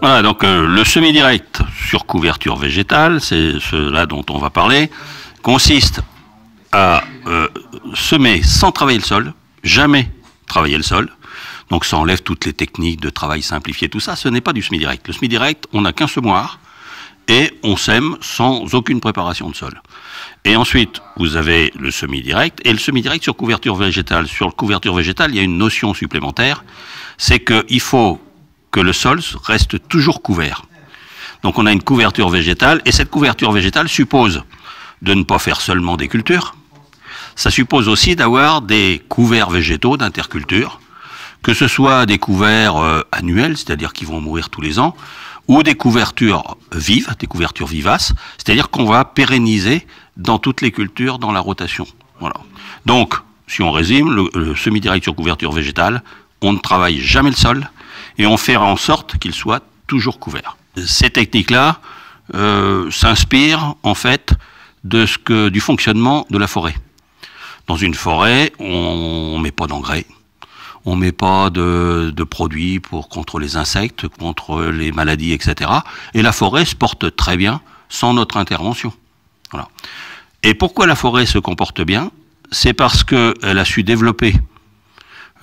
Voilà, donc euh, le semi-direct sur couverture végétale, c'est cela dont on va parler, consiste à euh, semer sans travailler le sol, jamais travailler le sol. Donc ça enlève toutes les techniques de travail simplifié, tout ça, ce n'est pas du semi-direct. Le semi-direct, on n'a qu'un semoir et on sème sans aucune préparation de sol. Et ensuite, vous avez le semi-direct et le semi-direct sur couverture végétale. Sur couverture végétale, il y a une notion supplémentaire, c'est qu'il faut que le sol reste toujours couvert. Donc on a une couverture végétale, et cette couverture végétale suppose de ne pas faire seulement des cultures, ça suppose aussi d'avoir des couverts végétaux d'interculture, que ce soit des couverts euh, annuels, c'est-à-dire qui vont mourir tous les ans, ou des couvertures vives, des couvertures vivaces, c'est-à-dire qu'on va pérenniser dans toutes les cultures dans la rotation. Voilà. Donc, si on résume, le semi-direct sur couverture végétale, on ne travaille jamais le sol, et on fait en sorte qu'il soit toujours couvert. Ces techniques-là euh, s'inspirent en fait de ce que, du fonctionnement de la forêt. Dans une forêt, on ne met pas d'engrais, on ne met pas de, produits pour, contre les insectes, contre les maladies, etc. Et la forêt se porte très bien sans notre intervention. Et pourquoi la forêt se comporte bien C'est parce qu'elle a su développer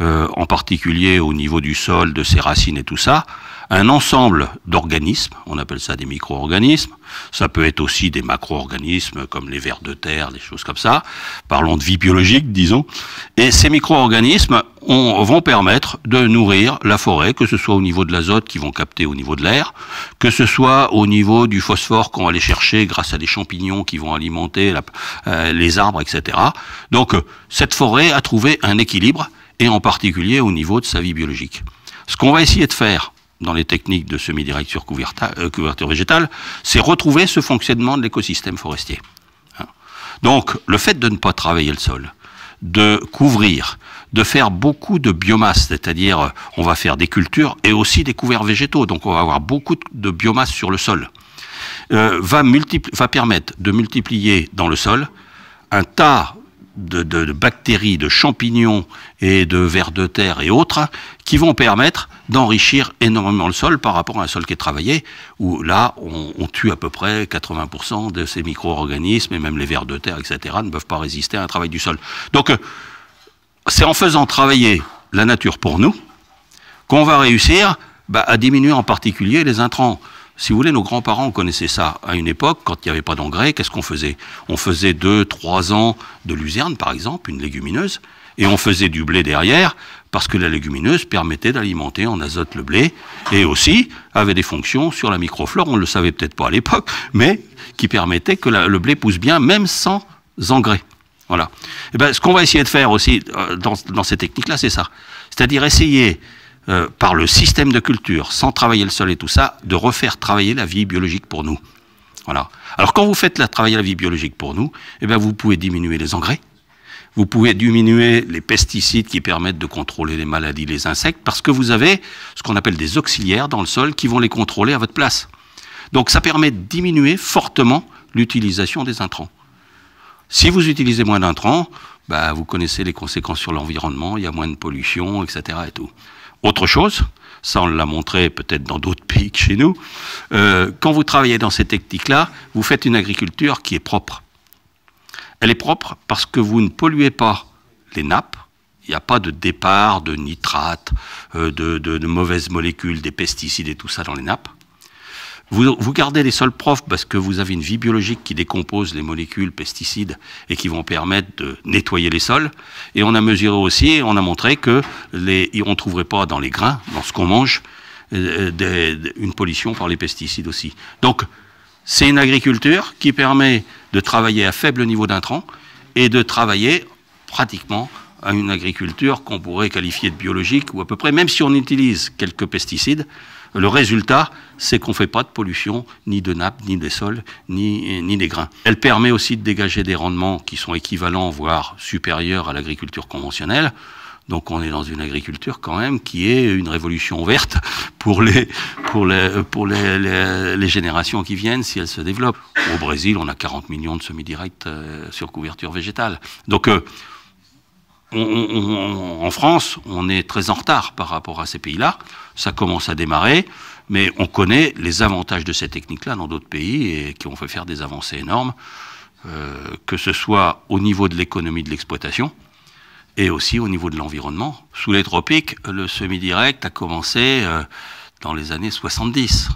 euh, en particulier au niveau du sol, de ses racines et tout ça, un ensemble d'organismes, on appelle ça des micro-organismes, ça peut être aussi des macro-organismes comme les vers de terre, des choses comme ça, parlons de vie biologique, disons, et ces micro-organismes vont permettre de nourrir la forêt, que ce soit au niveau de l'azote qu'ils vont capter au niveau de l'air, que ce soit au niveau du phosphore qu'on va aller chercher grâce à des champignons qui vont alimenter euh, les arbres, etc. Donc cette forêt a trouvé un équilibre et en particulier au niveau de sa vie biologique. Ce qu'on va essayer de faire dans les techniques de semi-direct sur euh, couverture végétale, c'est retrouver ce fonctionnement de l'écosystème forestier. Hein. Donc, le fait de ne pas travailler le sol, de couvrir, de faire beaucoup de biomasse, c'est-à-dire euh, on va faire des cultures et aussi des couverts végétaux, donc on va avoir beaucoup de biomasse sur le sol, euh, va, va permettre de multiplier dans le sol un tas de, bactéries, de champignons et de vers de terre et autres, qui vont permettre d'enrichir énormément le sol par rapport à un sol qui est travaillé, où là, on, tue à peu près 80% de ces micro-organismes, et même les vers de terre, etc., ne peuvent pas résister à un travail du sol. Donc, euh, c'est en faisant travailler la nature pour nous qu'on va réussir bah, à diminuer en particulier les intrants. Si vous voulez, nos grands-parents connaissaient ça. À une époque, quand il n'y avait pas d'engrais, qu'est-ce qu'on faisait On faisait deux, trois ans de luzerne, par exemple, une légumineuse, et on faisait du blé derrière, parce que la légumineuse permettait d'alimenter en azote le blé, et aussi avait des fonctions sur la microflore, on ne le savait peut-être pas à l'époque, mais qui permettait que le blé pousse bien, même sans engrais. Voilà. Et eh ben, ce qu'on va essayer de faire aussi euh, dans, dans ces techniques-là, c'est ça. C'est-à-dire essayer euh, par le système de culture, sans travailler le sol et tout ça, de refaire travailler la vie biologique pour nous. Voilà. Alors quand vous faites la, travailler la vie biologique pour nous, eh bien, vous pouvez diminuer les engrais, vous pouvez diminuer les pesticides qui permettent de contrôler les maladies, les insectes, parce que vous avez ce qu'on appelle des auxiliaires dans le sol qui vont les contrôler à votre place. Donc ça permet de diminuer fortement l'utilisation des intrants. Si vous utilisez moins d'intrants, bah, vous connaissez les conséquences sur l'environnement, il y a moins de pollution, etc. Et tout. Autre chose, ça on l'a montré peut-être dans d'autres pays que chez nous, euh, quand vous travaillez dans ces techniques-là, vous faites une agriculture qui est propre. Elle est propre parce que vous ne polluez pas les nappes, il n'y a pas de départ de nitrates, euh, de, de, de mauvaises molécules, des pesticides et tout ça dans les nappes. Vous, gardez les sols profs parce que vous avez une vie biologique qui décompose les molécules pesticides et qui vont permettre de nettoyer les sols. Et on a mesuré aussi, on a montré que les, on ne trouverait pas dans les grains, dans ce qu'on mange, euh, euh, une pollution par les pesticides aussi. Donc, c'est une agriculture qui permet de travailler à faible niveau d'intrants et de travailler pratiquement à une agriculture qu'on pourrait qualifier de biologique ou à peu près, même si on utilise quelques pesticides, le résultat, c'est qu'on ne fait pas de pollution, ni de nappes, ni des sols, ni, ni des grains. Elle permet aussi de dégager des rendements qui sont équivalents, voire supérieurs à l'agriculture conventionnelle. Donc on est dans une agriculture quand même qui est une révolution verte pour les, pour les, pour les, générations qui viennent si elle se développe. Au Brésil, on a 40 millions de semis directs euh, sur couverture végétale. Donc euh, en France, on est très en retard par rapport à ces pays-là. Ça commence à démarrer, mais on connaît les avantages de ces techniques-là dans d'autres pays et qui ont fait faire des avancées énormes, euh, que ce soit au niveau de l'économie de l'exploitation et aussi au niveau de l'environnement. Sous les tropiques, le semi-direct a commencé euh, dans les années 70,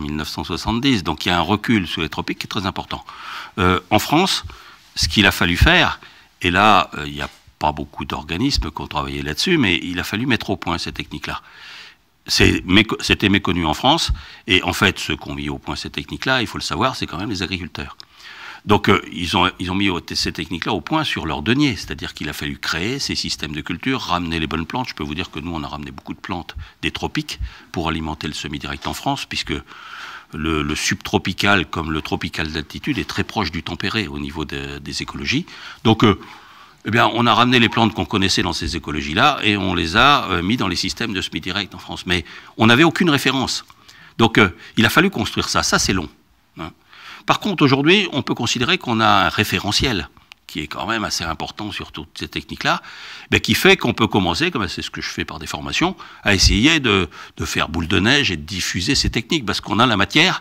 1970. Hein, euh, Donc il y a un recul sous les tropiques qui est très important. en France, ce qu'il a fallu faire, et là, il y a pas beaucoup d'organismes qui ont travaillé là-dessus, mais il a fallu mettre au point ces techniques-là. C'était méconnu en France, et en fait, ceux qui ont mis au point ces techniques-là, il faut le savoir, c'est quand même les agriculteurs. Donc, euh, ils, ont, ils ont mis ces techniques-là au point sur leur denier, c'est-à-dire qu'il a fallu créer ces systèmes de culture, ramener les bonnes plantes. Je peux vous dire que nous, on a ramené beaucoup de plantes des tropiques pour alimenter le semi-direct en France, puisque le, subtropical comme le tropical d'altitude est très proche du tempéré au niveau des écologies. Donc, euh, eh bien, on a ramené les plantes qu'on connaissait dans ces écologies-là et on les a euh, mis dans les systèmes de semi-direct en France. Mais on n'avait aucune référence. Donc, euh, il a fallu construire ça. Ça, c'est long. Hein. Par contre, aujourd'hui, on peut considérer qu'on a un référentiel qui est quand même assez important sur toutes ces techniques-là, mais qui fait qu'on peut commencer, comme c'est ce que je fais par des formations, à essayer de faire boule de neige et de diffuser ces techniques, parce qu'on a la matière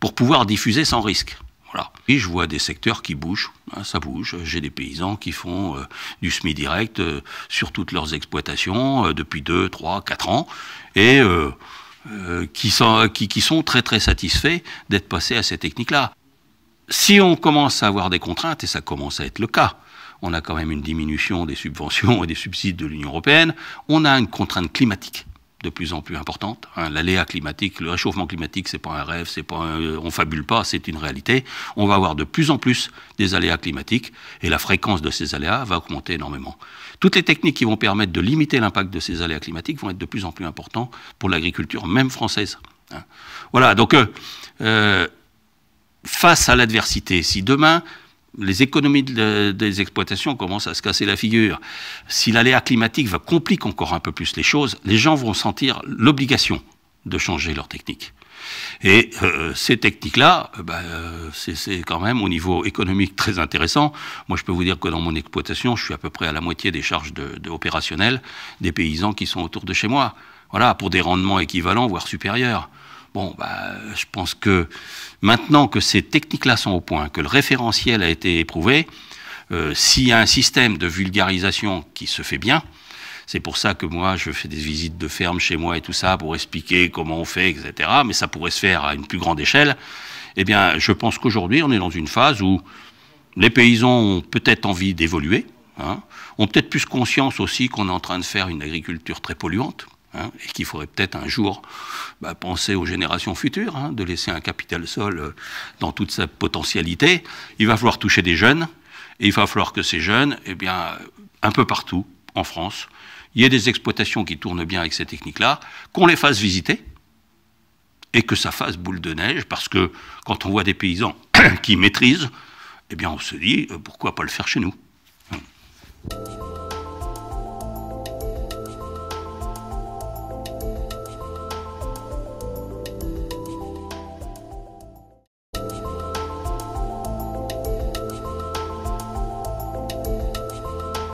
pour pouvoir diffuser sans risque. Voilà. Et je vois des secteurs qui bougent, ah, ça bouge. J'ai des paysans qui font euh, du semi direct euh, sur toutes leurs exploitations euh, depuis 2, 3, 4 ans et qui sont, qui, sont, très très satisfaits d'être passés à ces techniques-là. Si on commence à avoir des contraintes, et ça commence à être le cas, on a quand même une diminution des subventions et des subsides de l'Union européenne, on a une contrainte climatique de plus en plus importante. Hein. L'aléa climatique, le réchauffement climatique, c'est pas un rêve, c'est pas on fabule pas, c'est une réalité. On va avoir de plus en plus des aléas climatiques et la fréquence de ces aléas va augmenter énormément. Toutes les techniques qui vont permettre de limiter l'impact de ces aléas climatiques vont être de plus en plus importantes pour l'agriculture, même française. Hein. Voilà. Donc, euh, euh, face à l'adversité, si demain les économies des exploitations commencent à se casser la figure. Si l'aléa climatique va compliquer encore un peu plus les choses, les gens vont sentir l'obligation de changer leur technique. Et euh, ces techniques-là, euh, bah, euh, c'est quand même au niveau économique très intéressant. Moi, je peux vous dire que dans mon exploitation, je suis à peu près à la moitié des charges de, opérationnelles des paysans qui sont autour de chez moi. Voilà, pour des rendements équivalents, voire supérieurs. Bon, bah, je pense que maintenant que ces techniques-là sont au point, que le référentiel a été éprouvé, euh, s'il y a un système de vulgarisation qui se fait bien, c'est pour ça que moi, je fais des visites de ferme chez moi et tout ça pour expliquer comment on fait, etc. Mais ça pourrait se faire à une plus grande échelle. Eh bien, je pense qu'aujourd'hui, on est dans une phase où les paysans ont peut-être envie d'évoluer, hein, ont peut-être plus conscience aussi qu'on est en train de faire une agriculture très polluante. Hein, et qu'il faudrait peut-être un jour bah, penser aux générations futures, hein, de laisser un capital sol euh, dans toute sa potentialité. Il va falloir toucher des jeunes, et il va falloir que ces jeunes, eh bien, un peu partout en France, il y ait des exploitations qui tournent bien avec ces techniques-là, qu'on les fasse visiter, et que ça fasse boule de neige, parce que quand on voit des paysans qui maîtrisent, eh bien, on se dit, euh, pourquoi pas le faire chez nous